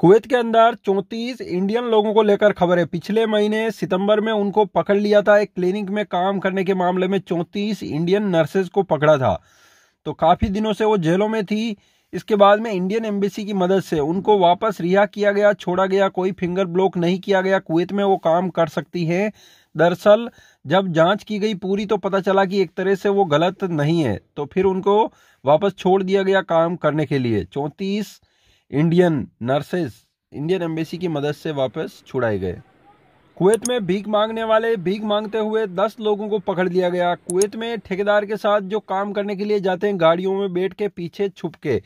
Kuwait के अंदर 34 Indian लोगों को लेकर खबर है पिछले महीने सितंबर में उनको पकड़ लिया था एक क्लिनिक में काम करने के मामले में 34 इंडियन नर्सेज को पकड़ा था तो काफ़ी दिनों से वो जेलों में थी इसके बाद में इंडियन एम्बेसी की मदद से उनको वापस रिहा किया गया छोड़ा गया कोई फिंगर ब्लॉक नहीं किया गया कुवैत में वो काम कर सकती है दरअसल जब जांच की गई पूरी तो पता चला कि एक तरह से वो गलत नहीं है तो फिर उनको वापस छोड़ दिया गया काम करने के लिए चौंतीस इंडियन नर्सेस इंडियन एम्बेसी की मदद से वापस छुड़ाए गए कुवैत में भीख मांगने वाले भीख मांगते हुए दस लोगों को पकड़ लिया गया कुवैत में ठेकेदार के साथ जो काम करने के लिए जाते हैं गाड़ियों में बैठ के पीछे छुप के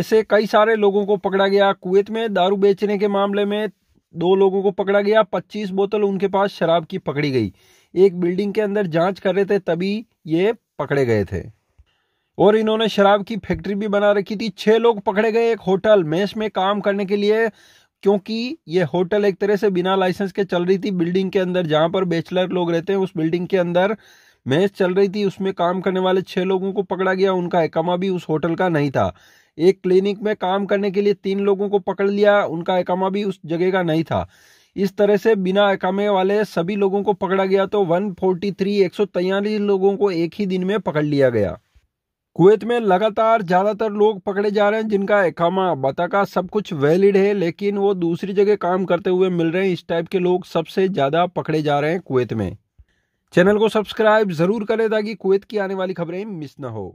ऐसे कई सारे लोगों को पकड़ा गया कुवैत में दारू बेचने के मामले में दो लोगों को पकड़ा गया पच्चीस बोतल उनके पास शराब की पकड़ी गई एक बिल्डिंग के अंदर जाँच कर रहे थे तभी ये पकड़े गए थे और इन्होंने शराब की फैक्ट्री भी बना रखी थी छह लोग पकड़े गए एक होटल मेस में काम करने के लिए क्योंकि ये होटल एक तरह से बिना लाइसेंस के चल रही थी बिल्डिंग के अंदर जहां पर बैचलर लोग रहते हैं उस बिल्डिंग के अंदर मैच चल रही थी उसमें काम करने वाले छः लोगों को पकड़ा गया उनका एकमा भी उस होटल का नहीं था एक क्लिनिक में काम करने के लिए तीन लोगों को पकड़ लिया उनका एकमा भी उस जगह का नहीं था इस तरह से बिना एकमे वाले सभी लोगों को पकड़ा गया तो 143 143 लोगों को एक ही दिन में पकड़ लिया गया कुवैत में लगातार ज़्यादातर लोग पकड़े जा रहे हैं जिनका एकामा बताका सब कुछ वैलिड है लेकिन वो दूसरी जगह काम करते हुए मिल रहे हैं इस टाइप के लोग सबसे ज़्यादा पकड़े जा रहे हैं कुवैत में चैनल को सब्सक्राइब ज़रूर करें ताकि कुवैत की आने वाली खबरें मिस ना हो